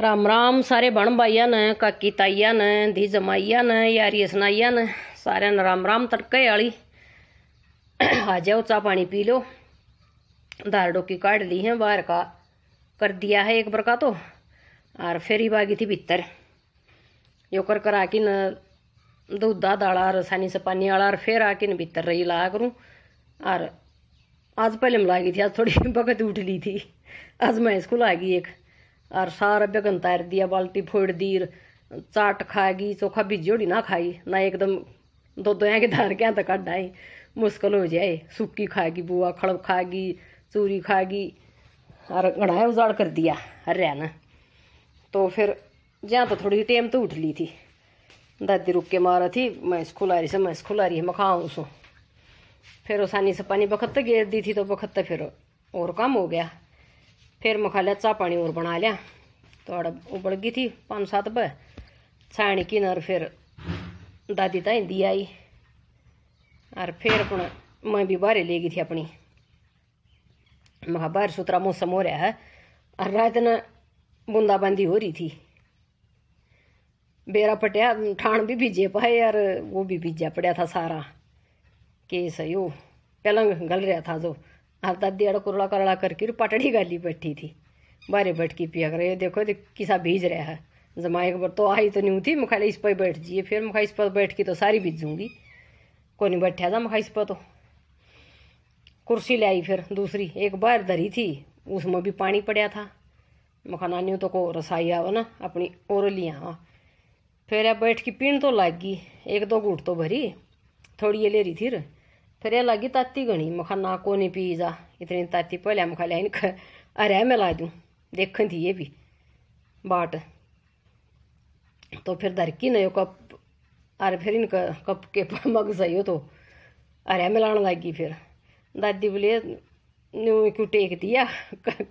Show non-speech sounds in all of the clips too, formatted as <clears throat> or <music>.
राम राम सारे बण भाइया ने काकी ताइया ने दी जमाइया ने यारी सनाइया ने सारे ने राम राम तड़के वाली आ जाओ चाह पानी पी लो दाल डोकी काट ली है बाहर का कर दिया है एक बरका तो और फेरी बागी थी भीतर यो कर कि न दूधा दाला रसानी से पानी वाला और फिर न भीतर रही ला करूँ और आज पहले मिला गई थी आज थोड़ी बकत <laughs> उठ ली थी आज मैं स्कूल आ गई एक और सारा बेगन तैर दिया बाल्टी फोड़ दी चाट खाएगी चोखा भिजोड़ी ना खाई ना एकदम दो दो के धार के तो कट आई मुश्किल हो जाए सुक्की खाएगी बुआ खड़ब खाएगी चूरी खाएगी और गढ़ाए उजाड़ कर दिया ने तो फिर जहाँ तो थोड़ी टेम तो उठ ली थी दादी रुक के मारा थी मैं खुला रही से मैं खुला रही मैं खाऊँ सो फिर उसानी से पानी बखत गेर तो दी थी तो बखत तो फिर और काम हो गया फिर मखा चाह पानी और बना लिया थोड़ा उबल गई थी पाँच सात ब छाण की नर फिर दादी ताई दी आई और फिर अपने मैं भी बाहर ले गई थी अपनी मखा सुतरा मौसम हो रहा है और रात ने बूंदाबांदी हो रही थी बेरा पटिया ठाण भी बीजे पाए यार वो भी बीजा पड़ा था सारा केस यो पहला गल रहा था जो हाथ दिया कुरला करड़ा करके पटड़ी गाली बैठी थी बारे बटकी पिया कर ये देखो देख किसा भीज रहा है जमा एक बार तो आई तो नहीं थी मुखा इस पर बैठ जाइए फिर मुखा इस पर बैठ के तो सारी बीजूंगी कोई नहीं बैठा था मुखा इस पर तो कुर्सी लाई फिर दूसरी एक बार धरी थी उसमें भी पानी पड़ा था मखा नानी तो को रसाई आओ ना अपनी और लिया फिर बैठ के पीण तो लाग गई एक दो घूट तो भरी थोड़ी ये ले रही थी ಥರೇ ಲಾಗಿ ತಾತಿ ಗಣಿ ಮುಖ ನಾಕೋನಿ ಪೀಜಾ ಇತರಿನ ತಾತಿ ಪಲ್ಯ ಮುಖ ಲೈನ್ ख अरे मैं ला दूँ देखन थी ये भी बाट तो फिर दरकी नो कप अरे फिर इन कप के मग सही तो अरे मैं लाने गई फिर दादी बोले न्यू क्यों टेक दिया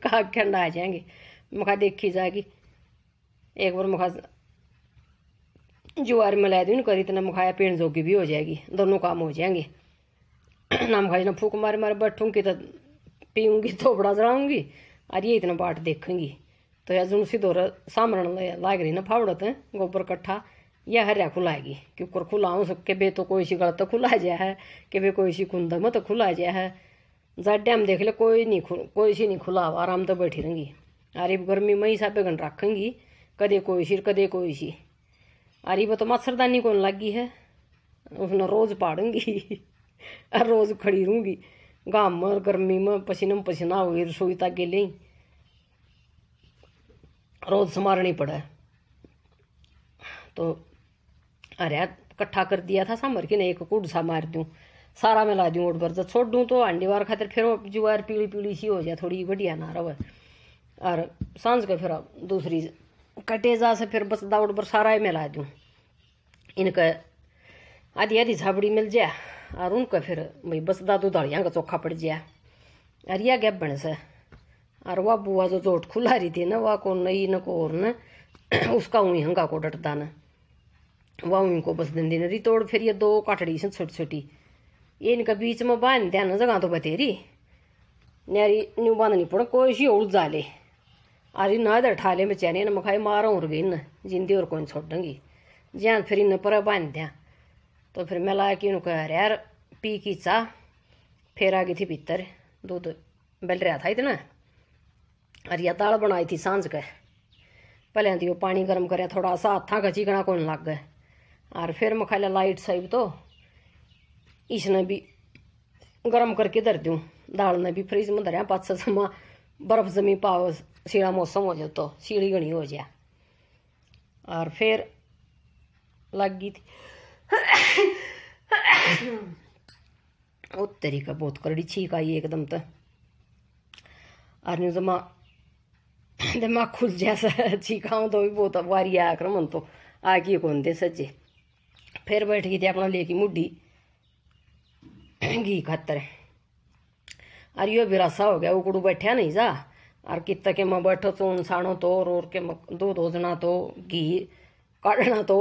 का ठंडा आ जाएंगे मुखा देखी जागी एक बार मुखा ज्वार मिला दूँ करी इतना मुखाया पेड़ जोगी भी हो जाएगी दोनों काम हो जाएंगे <clears throat> नाम खाई ना फूक मारे मारे बैठूंगी तो तो बड़ा जलाऊंगी और ये इतना बाट देखूंगी तो यह जुन सीधो सामरण लाग रही ना फावड़त है गोबर कट्ठा यह हरिया खुलाएगी कि खुला हो सके बे तो कोई सी गलत खुला जाए है कि बे कोई सी कुंद मत तो खुला जाए है जहाँ डैम देख ले कोई नहीं खुल कोई सी नहीं खुला आराम तो बैठी रहेंगी अरे गर्मी में ही साबे रखेंगी कदे कोई सी कदे कोई सी अरे वो तो मच्छरदानी कौन लागी है उसने रोज़ पाड़ूंगी <laughs> रोज़ खड़ी रहूंगी गम में गर्मी में पसीना में पसीना हो गई रसोई तक के लिए रोज़ संभालनी पड़ा तो अरे कट्ठा कर दिया था सामर कि नहीं एक कुड सा मार दूँ सारा मिला दूँ ओट पर जब छोड़ दूँ तो आंडी वार खातिर फिर जुआर पीली पीली सी हो जाए थोड़ी बढ़िया ना रहा और सांझ के फिर दूसरी जा से फिर बस दाउट पर सारा ही मिला दूँ इनका आधी आधी झाबड़ी मिल जाए और उनका फिर भाई बस दादू दाड़ियाँ का चोखा पड़ गया अरे यह गैप बने से और वह बुआ जो जोट खुला रही थी ना वह को नई न को और न उसका ऊँ हंगा को डटता न वह ऊँ को बस दिन दिन रही तोड़ फिर ये दो काटड़ी से छोटी छोटी ये इनका बीच में बांध दिया ना जगह तो बतेरी नारी न्यू बांधनी पड़ कोई सी उड़ जाले अरे ना इधर ठाले में चैने न मखाई मारा उड़ गई न जिंदी और कौन छोड़ दंगी ज्यान फिर इन पर बांध दिया तो फिर मैं लाया कि उनको यार पी कीचा फिर आ गई थी भीतर दूध बल रहा था इतना और दाल बनाई थी सांझ के पहले थी पानी गर्म करे थोड़ा सा हाथा का चिकना कौन लग गए और फिर मैं खाला लाइट साइब तो इसने भी गर्म करके धर दूँ दाल ने भी फ्रिज में धरिया पाँच समा बर्फ जमी पाओ सीड़ा मौसम हो जाए तो सीढ़ी गनी हो जाए और फिर लग गई थी ओ तेरी का बहुत करड़ी छीक आई एकदम तो आदमी तो, तो माँ खुल जैसा छीकाऊँ तो भी बहुत वारी मन तो कि कौन दे सज्जे फिर बैठ गई थी अपना लेके मुड्ढी घी खातर अरे यो विरासा हो गया उकड़ू बैठा नहीं जा और कित के माँ बैठो तो उनसाणो तो और के दो दो जना तो घी काटना तो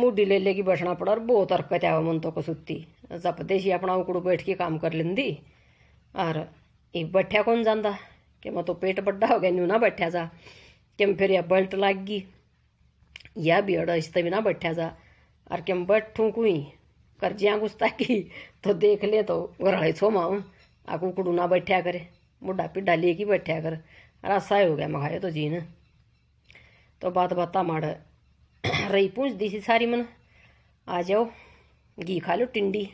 मुडी ले लेगी बैठना पड़ा और बहुत हरकत है मन तो कसुत्ती सुती देसी अपना उकड़ू बैठ के काम कर लेंदी और ये बैठा कौन जाता कि मैं तो पेट बड्डा हो गया न्यू ना बैठा जा कि फिर यह बल्ट लाग गई या बियड़ इस तभी ना बैठा जा और कि बैठू कु कुई कर जिया गुस्ता की तो देख ले तो गरड़े छो माओ आ कुकड़ू ना बैठा करे मुडा पिडा लेके बैठा कर रासा हो गया मखाए तो जीन तो बात बात माड़ <clears throat> रही पूछ दी सी सारी मन आ जाओ घी खा लो टिंडी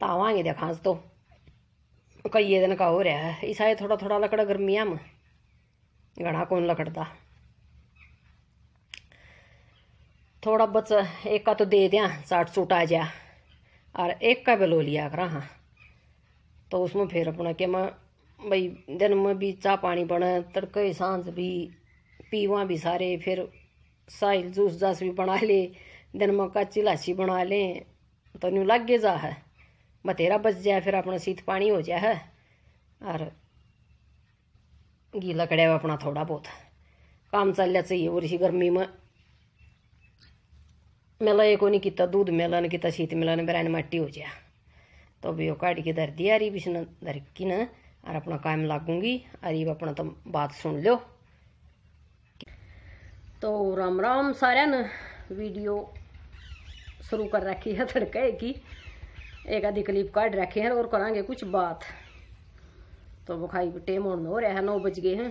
तावे दे खांस तो कई दिन का हो रहा है ईसाए थोड़ा थोड़ा लकड़ा गर्मिया में गणा कौन लकड़ता थोड़ा बच एक का तो दे दें साठ सूट आ जा और एक का बेलो लिया करा हाँ तो उसमें फिर अपना के मैं भाई दिन में भी चाह पानी बने तड़के सांस भी पीवा भी सारे फिर साइल जूस जास भी बना ले दिन में काची बना लें तो न्यू लग जा है बतेरा बच जाए फिर अपना शीत पानी हो जाए है और गीला कड़ा अपना थोड़ा बहुत काम चलना सही और इसी गर्मी में मेला एक नहीं किता तो दूध मेला नहीं किता तो शीत मेला ने बरैन मट्टी हो जाए तो भी वो काट के धर दिया अरीब इसने दरकी की ना और अपना काम लागूंगी अरीब अपना तो बात सुन लो तो राम राम ने वीडियो शुरू कर रखी है तड़के की एक आधी क्लिप काट रखे हैं और करा कुछ बात तो बखाई टेम और हो रहा है नौ बज गए हैं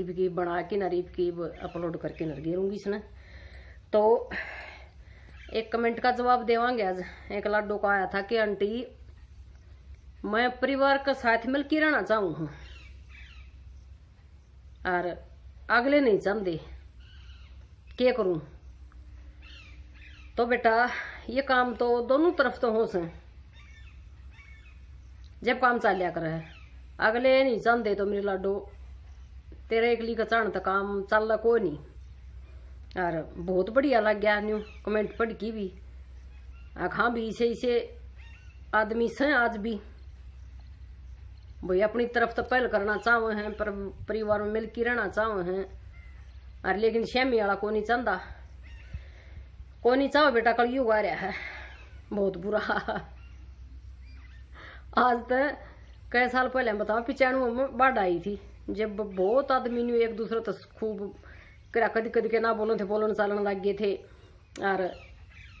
ईब की बना के नर ईब अपलोड करके नर गिरूंगी इसने तो एक कमेंट का जवाब देवांगे आज एक लाडो का आया था कि आंटी मैं परिवार के साथ मिल के रहना चाहूँ और अगले नहीं चाहते क्या करूं तो बेटा ये काम तो दोनों तरफ तो हो से जब काम लिया कर है अगले नहीं चाहते दे तो मेरे लाडो तेरे इकली का तो काम चल कोई नहीं और बहुत बढ़िया लग गया न्यू कमेंट पढ़ की भी आख हाँ भी इसे इसे आदमी से आज भी भाई अपनी तरफ तो पहल करना चाहो हैं पर परिवार में मिल के रहना चाहो हैं और लेकिन छेमी वाला नहीं चाहता नहीं चाहो बेटा कल आ रहा है बहुत बुरा आज तो कई साल पहले बताओ पिचाणु बाढ़ आई थी जब बहुत आदमी ने एक दूसरे तो खूब करा कद कद के ना बोलो थे बोलन चालन लग गए थे और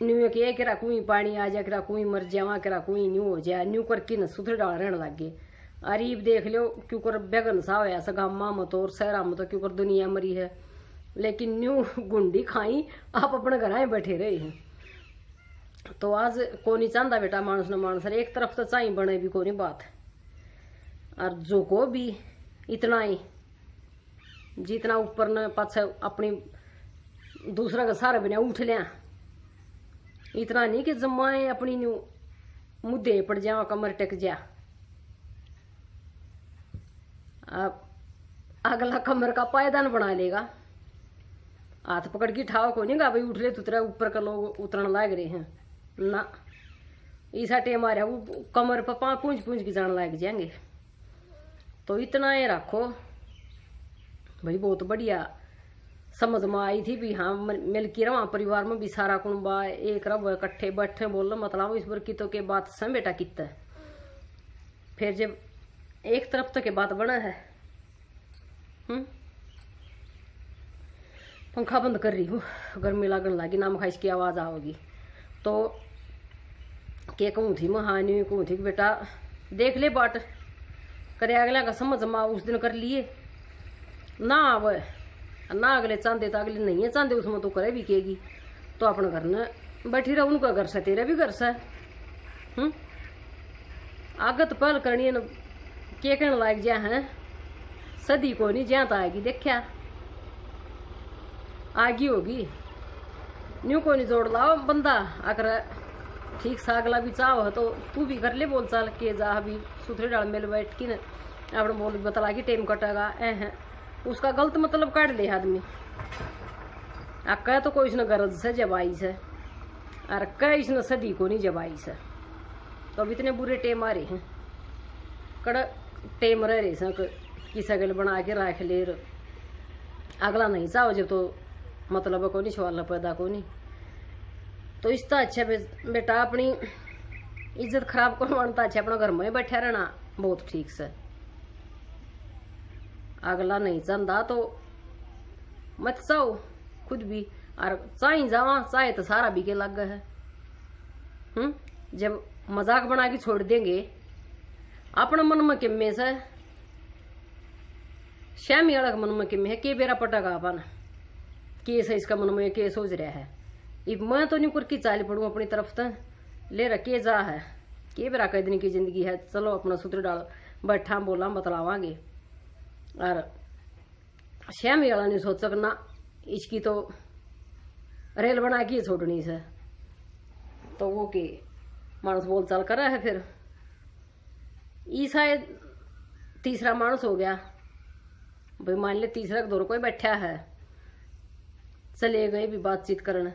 न्यू के ये करा कुई पानी आ जाए करा कुई मर जावा करा कुई न्यू हो जाए न्यू कर कि सुथरे डाल रहने लग गए अरीब देख लो क्यों कर बेगन सा होया सगा माम तो और सहरा मत क्यों कर दुनिया मरी है लेकिन न्यू गुंडी खाई आप अपने घर बैठे रहे हैं तो आज कोनी चाहता बेटा मानस ना मानस एक तरफ तो चाई बने भी कोनी बात और जो को भी इतना ही जितना ऊपर न पाछे अपनी दूसरा का सहारा बिना उठ लिया इतना नहीं कि जमाए अपनी न्यू मुद्दे पड़ जाओ कमर टेक जा अगला कमर का पायदान बना लेगा हाथ पकड़ के ठाव को नहीं गा भाई उठ ले तेरा ऊपर का लोग उतरन लग रहे हैं ना ईसा टेम आ रहा वो कमर पर पाँव पूंछ पूंछ के जान लग जाएंगे तो इतना ये रखो भाई बहुत बढ़िया समझ में आई थी भी हाँ मिल के रहा परिवार में भी सारा बा एक रहो इकट्ठे बैठे बोलो मतलब इस बार कितों के बात सम बेटा है फिर जब एक तरफ तो के बात बना है हुँ? हम्म? पंखा बंद कर रही हूँ गर्मी लागन लगी ना मखा की आवाज़ आओगी तो के कहूँ थी महानी कहूँ थी कि बेटा देख ले बाट करे अगले का समझ माँ उस दिन कर लिए ना आवे ना अगले चाहते तो अगले नहीं है चाहते उसमें तो करे भी केगी तो अपना घर ने बैठी रहा उनका घर सा तेरा भी घर सा हम्म? आगत पहल करनी है के कहने लायक जै है सदी को नहीं ज्या तो आएगी देखा आगी होगी न्यू को नहीं जोड़ लाओ बंदा अगर ठीक सा अगला भी चाहो तो तू भी कर ले बोल चाल के जा अभी सुथरे डाल मेल बैठ के ना अपने बोल बतला कि टेम कटेगा ए है उसका गलत मतलब काट ले आदमी आ कह तो कोई इसने गरज से जबाई से और कह इसने सदी को नहीं जबाई से तो अब इतने बुरे टेम आ रहे हैं कड़ टेम रह रहे सक किसा गल बना के रख ले अगला नहीं चाहो जब तो मतलब को नहीं सवाल पैदा को नहीं तो इसका तो अच्छा बेटा अपनी इज्जत खराब करवाना तो अच्छा अपना घर में बैठा रहना बहुत ठीक से अगला नहीं चाहता तो मत चाहो खुद भी और चाहे जावा चाहे तो सारा बीके लग है हम्म जब मजाक बना के छोड़ देंगे अपना मन में किम्मे से श्यामी अलग मन में किम्मे है के बेरा पटागा अपन केस है इसका मन में केस हो रहा है इब मैं तो नहीं कुरकी चाल पड़ू अपनी तरफ तो ले रखे जा है के बेरा कैदने दिन की जिंदगी है चलो अपना सूत्र डाल बैठा बोला बतलावागे और शहमी वाला नहीं सोच सकना इसकी तो रेल बना के छोड़नी से तो वो के मानस बोल चाल रहा है फिर ईसा तीसरा मानस हो गया भाई मान ले तीसरा दो कोई बैठा है चले गए भी बातचीत करण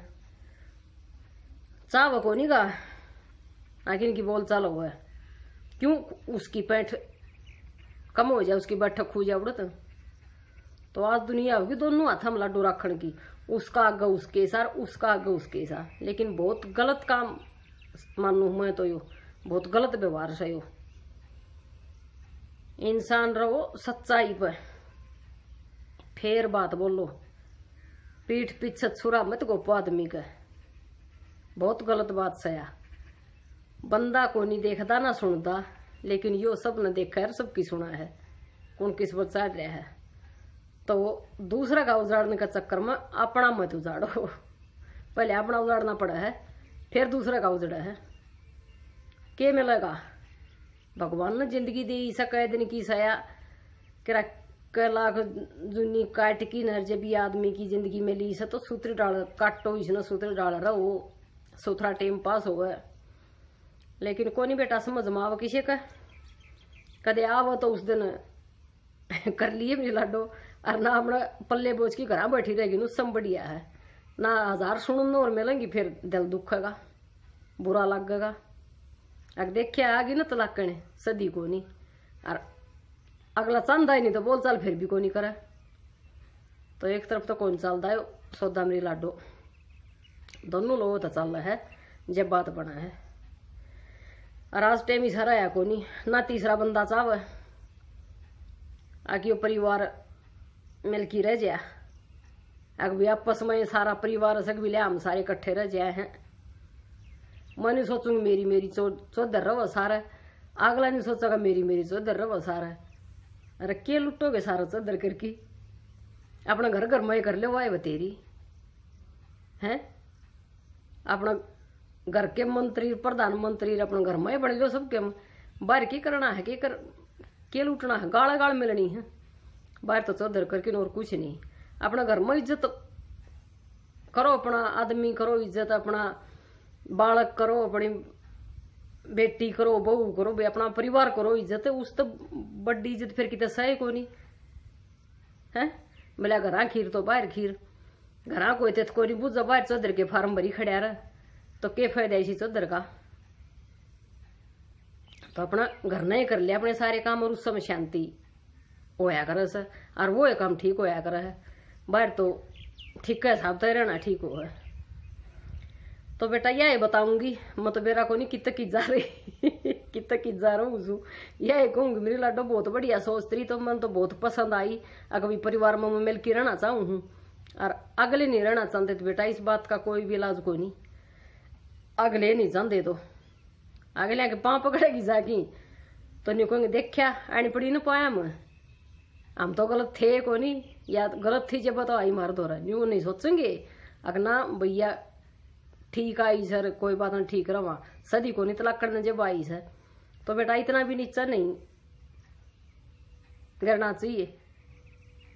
चाव को नहीं गा आखिर की बोल चाल हो क्यों उसकी पैठ कम हो जाए उसकी बैठक खू जाए उड़त तो आज दुनिया होगी दोनों हाथ हम लाडू राखण की उसका आगे उसके सार उसका आगे उसके सार लेकिन बहुत गलत काम मानू मैं तो यो बहुत गलत व्यवहार है यो इंसान रहो सच्चाई पर फेर बात बोलो पीठ पीछे छुरा मत गोपो आदमी का बहुत गलत बात सया बंदा को नहीं देखता ना सुनता लेकिन यो सब ने देखा है सबकी सुना है कौन किस पर चढ़ रहा है तो दूसरा का उजाड़ने का चक्कर में अपना मत उजाड़ो पहले अपना उजाड़ना पड़ा है फिर दूसरा का उजड़ा है के मिलेगा भगवान ने जिंदगी दी कह दिन की सया कि कलाक जुनी काट की नर जब भी आदमी की जिंदगी में ली सो तो सूत्र डाल काटो इसने सूत्र डाल रहो सो थोड़ा टाइम पास होगा लेकिन को नहीं बेटा समझ में किसी का कदे आवो तो उस दिन <laughs> कर लिए मेरी लाडो और ना अपना पल्ले बोझ की घरा बैठी रहेगी नुसम बढ़िया है ना हजार सुन और मिलेंगी फिर दिल दुखेगा बुरा लगेगा अग देखिया आगी ना तलाकने सदी को नहीं और अगला चंदा ही नहीं तो बोल चाल फिर भी कोई नहीं करे तो एक तरफ तो कौन चलता है मेरी लाडो दोनों लोगों तो चल रहा है जब बात बना है राज आज टाइम ही सारा है को नहीं ना तीसरा बंदा चाव आकि वो परिवार मिलकी रह जाए अग भी आपस में सारा परिवार सक भी लिया हम सारे इकट्ठे रह जाए हैं मैं नहीं सोचूंगी मेरी मेरी चौधर रहो सारा अगला नहीं सोचा मेरी मेरी चौधर रहो सारा अरे के लुटोगे सारा चादर करके अपना घर घर मैं कर ले वाए बतेरी हैं अपना घर के मंत्री प्रधानमंत्री अपना घर में बन लो सब के बाहर की करना है की कर के लुटना है गाड़ा गाड़ मिलनी है बाहर तो चौधर करके और कुछ नहीं अपना घर में इज्जत करो अपना आदमी करो इज्जत अपना बालक करो अपनी बेटी करो बहू करो बे अपना परिवार करो इज्जत उस तो बड़ी इज्जत फिर कितने सहे को नहीं है मिले घर खीर तो बाहर खीर घर कोई तथ तो कोई नहीं बुझा बाहर चौधर के फार्म भरी खड़ा रहा तो के फायदा इसी चौधर का तो अपना घर ने कर लिया अपने सारे काम और उस समय शांति होया करे और वो काम ठीक होया कर बाहर तो ठीक है साहब तो रहना ठीक हो है तो बेटा यह बताऊंगी मत तो बेरा को नहीं कित की जा रही कित की जा रहा हूँ यह कहूंगी मेरी लाडो बहुत बढ़िया सोच रही तो मन तो बहुत पसंद आई भी परिवार में मैं मिल के रहना चाहूँ हूँ और अगले नहीं रहना चाहते तो बेटा इस बात का कोई भी इलाज कोई नहीं अगले नहीं चाहते तो अगले के पाँव पकड़ेगी जाकी तो नहीं कहेंगे देखा आनी पड़ी ना पाया मैं हम तो गलत थे को नहीं या गलत थी जब तो आई मार दो रहा न्यू नहीं सोचेंगे अगर ना भैया ठीक आई सर कोई बात नहीं ठीक रहा सदी को नहीं तलाक करना जब आई सर तो बेटा इतना भी नीचा नहीं करना चाहिए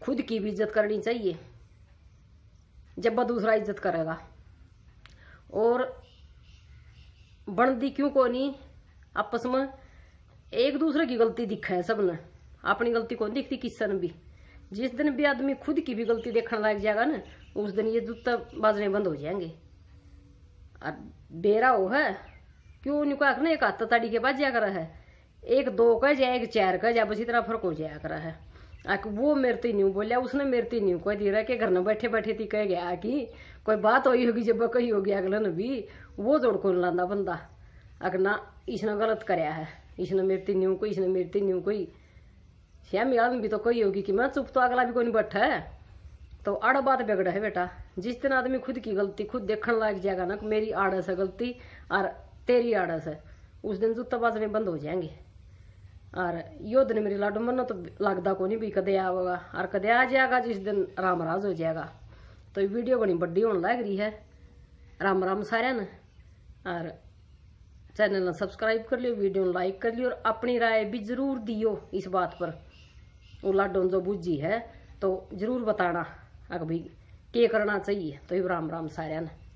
खुद की भी इज्जत करनी चाहिए जब वह दूसरा इज्जत करेगा और बनती क्यों को नहीं आपस में एक दूसरे की गलती दिखा है सबने अपनी गलती कौन दिखती किसान भी जिस दिन भी आदमी खुद की भी गलती देखने लायक जाएगा ना उस दिन ये जूता बाजने बंद हो जाएंगे और वो है क्यों निका ना एक हत ताड़ी के बाद जाया करा है एक दो का जाए एक चार का जाए बस इतना फर्क हो जाया करा है आके वो मेरे तो न्यू बोलिया उसने मेरे तो न्यू कह रहा कि घर में बैठे बैठे थी कह गया कि कोई बात हुई होगी जब कही होगी अगले ने भी वो जोड़ को लादा बंदा अग ना इसने गलत कराया है इसने मेरे तो न्यू को इसने मेरे तो न्यू कोई श्याम याद भी तो कही होगी कि मैं चुप तो अगला भी कोई नहीं बैठा है तो आड़ा बात बिगड़ा है बेटा जिस दिन आदमी खुद की गलती खुद देखने लायक जाएगा ना तो मेरी आड़स है गलती और तेरी आड़स है उस दिन जूता में बंद हो जाएंगे और यो दिन मेरी लाडू मनो तो लगता को नहीं भी कदे आवेगा और कदे आ जाएगा जिस दिन राम राज हो जाएगा तो वीडियो बनी बड़ी होने लग रही है राम राम सारे ने और चैनल ने सब्सक्राइब कर लियो वीडियो लाइक कर लियो और अपनी राय भी जरूर दियो इस बात पर वो लाडो जो बूझी है तो जरूर बताना करना केकरणाचंही तो राम राम साऱ्यानं